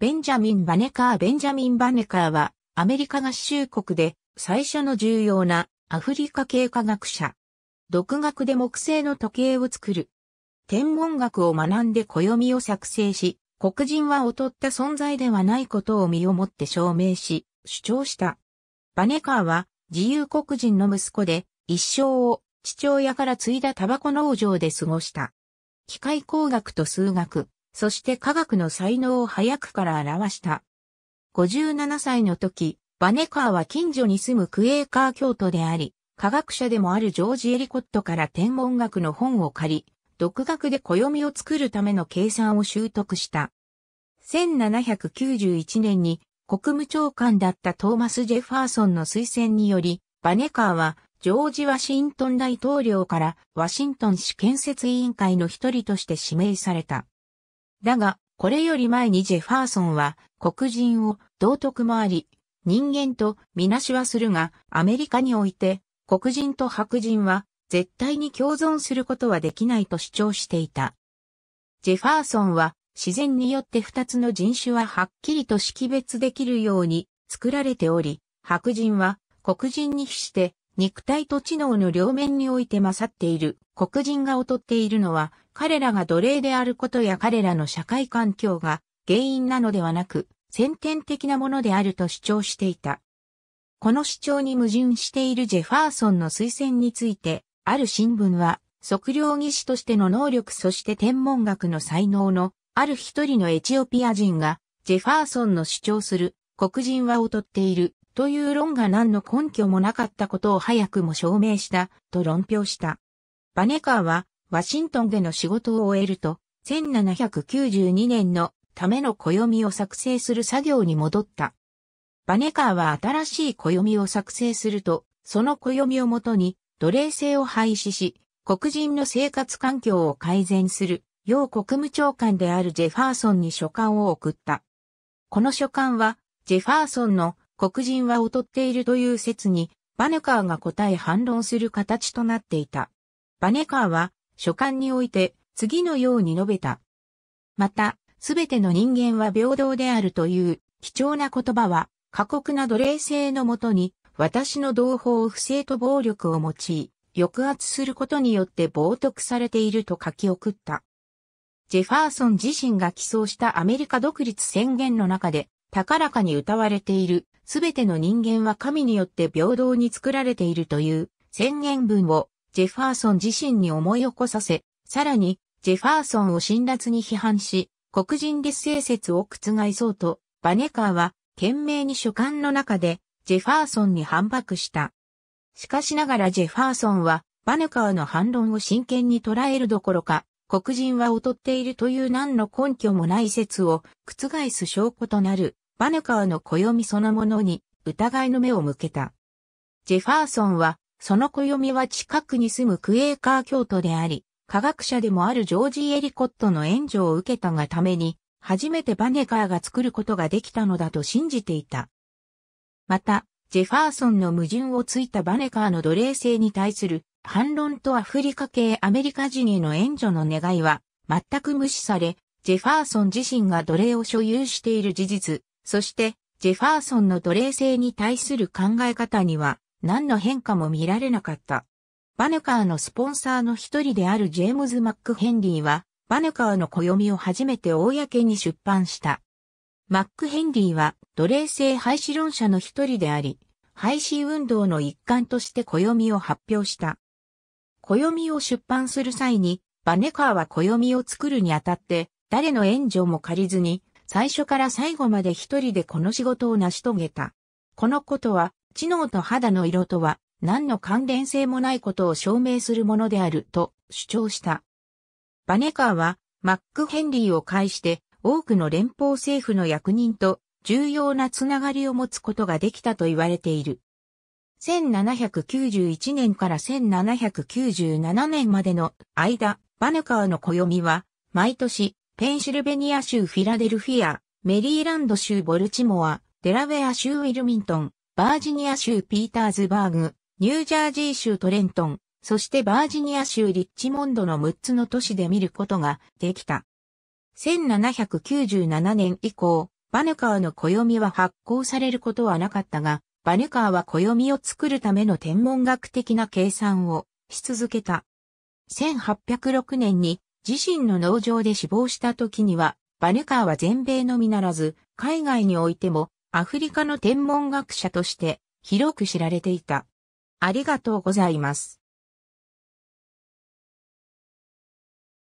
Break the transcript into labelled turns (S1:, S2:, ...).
S1: ベンジャミン・バネカー・ベンジャミン・バネカーは、アメリカ合衆国で最初の重要なアフリカ系科学者。独学で木製の時計を作る。天文学を学んで暦を作成し、黒人は劣った存在ではないことを身をもって証明し、主張した。バネカーは自由黒人の息子で一生を父親から継いだタバコ農場で過ごした。機械工学と数学、そして科学の才能を早くから表した。57歳の時、バネカーは近所に住むクエーカー教徒であり、科学者でもあるジョージ・エリコットから天文学の本を借り、独学で暦を作るための計算を習得した。1791年に国務長官だったトーマス・ジェファーソンの推薦により、バネカーはジョージ・ワシントン大統領からワシントン市建設委員会の一人として指名された。だが、これより前にジェファーソンは、黒人を道徳もあり、人間とみなしはするが、アメリカにおいて、黒人と白人は、絶対に共存することはできないと主張していた。ジェファーソンは、自然によって二つの人種ははっきりと識別できるように作られており、白人は黒人に比して肉体と知能の両面において勝っている。黒人が劣っているのは彼らが奴隷であることや彼らの社会環境が原因なのではなく、先天的なものであると主張していた。この主張に矛盾しているジェファーソンの推薦について、ある新聞は、測量技師としての能力そして天文学の才能の、ある一人のエチオピア人が、ジェファーソンの主張する、黒人は劣っている、という論が何の根拠もなかったことを早くも証明した、と論評した。バネカーは、ワシントンでの仕事を終えると、1792年のための暦を作成する作業に戻った。バネカーは新しい暦を作成すると、その暦をもとに奴隷制を廃止し、黒人の生活環境を改善する、要国務長官であるジェファーソンに書簡を送った。この書簡は、ジェファーソンの黒人は劣っているという説に、バネカーが答え反論する形となっていた。バネカーは、書簡において次のように述べた。また、すべての人間は平等であるという貴重な言葉は過酷な奴隷制のもとに私の同胞を不正と暴力を用い、抑圧することによって冒涜されていると書き送った。ジェファーソン自身が起草したアメリカ独立宣言の中で、高らかに歌われている、すべての人間は神によって平等に作られているという宣言文をジェファーソン自身に思い起こさせ、さらに、ジェファーソンを辛辣に批判し、黒人劣勢説を覆そうと、バネカーは、懸命に書簡の中で、ジェファーソンに反駁した。しかしながらジェファーソンは、バネカーの反論を真剣に捉えるどころか、黒人は劣っているという何の根拠もない説を覆す証拠となる、バネカーの暦そのものに疑いの目を向けた。ジェファーソンはその暦は近くに住むクエーカー教徒であり、科学者でもあるジョージ・エリコットの援助を受けたがために、初めてバネカーが作ることができたのだと信じていた。また、ジェファーソンの矛盾をついたバネカーの奴隷制に対する反論とアフリカ系アメリカ人への援助の願いは全く無視され、ジェファーソン自身が奴隷を所有している事実、そしてジェファーソンの奴隷制に対する考え方には何の変化も見られなかった。バヌカーのスポンサーの一人であるジェームズ・マック・ヘンリーは、バヌカーの暦を初めて公に出版した。マック・ヘンリーは奴隷制廃止論者の一人であり、廃止運動の一環として暦を発表した。暦を出版する際に、バネカーは暦を作るにあたって、誰の援助も借りずに、最初から最後まで一人でこの仕事を成し遂げた。このことは、知能と肌の色とは何の関連性もないことを証明するものであると主張した。バネカーはマック・ヘンリーを介して多くの連邦政府の役人と重要なつながりを持つことができたと言われている。1791年から1797年までの間、バネカーの暦は、毎年、ペンシルベニア州フィラデルフィア、メリーランド州ボルチモア、デラウェア州ウィルミントン、バージニア州ピーターズバーグ、ニュージャージー州トレントン、そしてバージニア州リッチモンドの6つの都市で見ることができた。1797年以降、バヌカーの暦は発行されることはなかったが、バヌカーは暦を作るための天文学的な計算をし続けた。1806年に自身の農場で死亡した時には、バヌカーは全米のみならず、海外においてもアフリカの天文学者として広く知られていた。ありがとうございます。